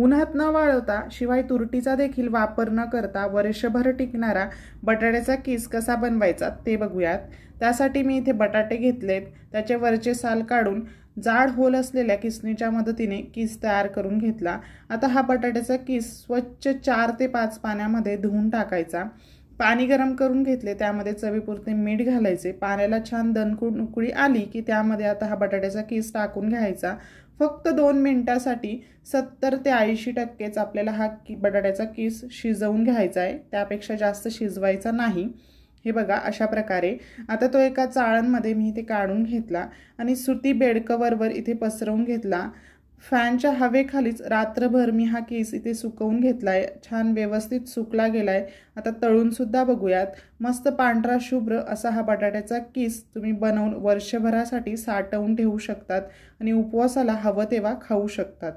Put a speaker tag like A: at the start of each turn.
A: उन्हात न वाळवता शिवाय तुरटीचा देखील वापर न करता वर्षभर टिकणारा बटाट्याचा किस कसा बनवायचा ते बघूयात त्यासाठी मी इथे बटाटे घेतलेत त्याचे वरचे साल काढून जाड होल असलेल्या किसणीच्या मदतीने किस तयार करून घेतला आता हा बटाट्याचा किस स्वच्छ चार ते पाच पाण्यामध्ये धुवून टाकायचा पाणी गरम करून घेतले त्यामध्ये चवीपुरते मीठ घालायचे पाण्याला छान दणकुण उकळी आली की त्यामध्ये आता हा बटाट्याचा केस टाकून घ्यायचा फक्त दोन मिनटासाठी सत्तर ते ऐंशी टक्केच आपल्याला हा की बटाट्याचा केस शिजवून घ्यायचा आहे त्यापेक्षा जास्त शिजवायचा नाही हे बघा अशा प्रकारे आता तो एका चाळणमध्ये मी इथे काढून घेतला आणि सुती बेडकवरवर इथे पसरवून घेतला फॅनच्या हवेखालीच रात्रभर मी हा केस इथे सुकवून घेतला आहे छान व्यवस्थित सुकला गेला आहे आता तळूनसुद्धा बघूयात मस्त पांढरा शुभ्र असा हा बटाट्याचा केस तुम्ही बनवून वर्षभरासाठी साठवून ठेवू शकतात आणि उपवासाला हवं तेव्हा खाऊ शकतात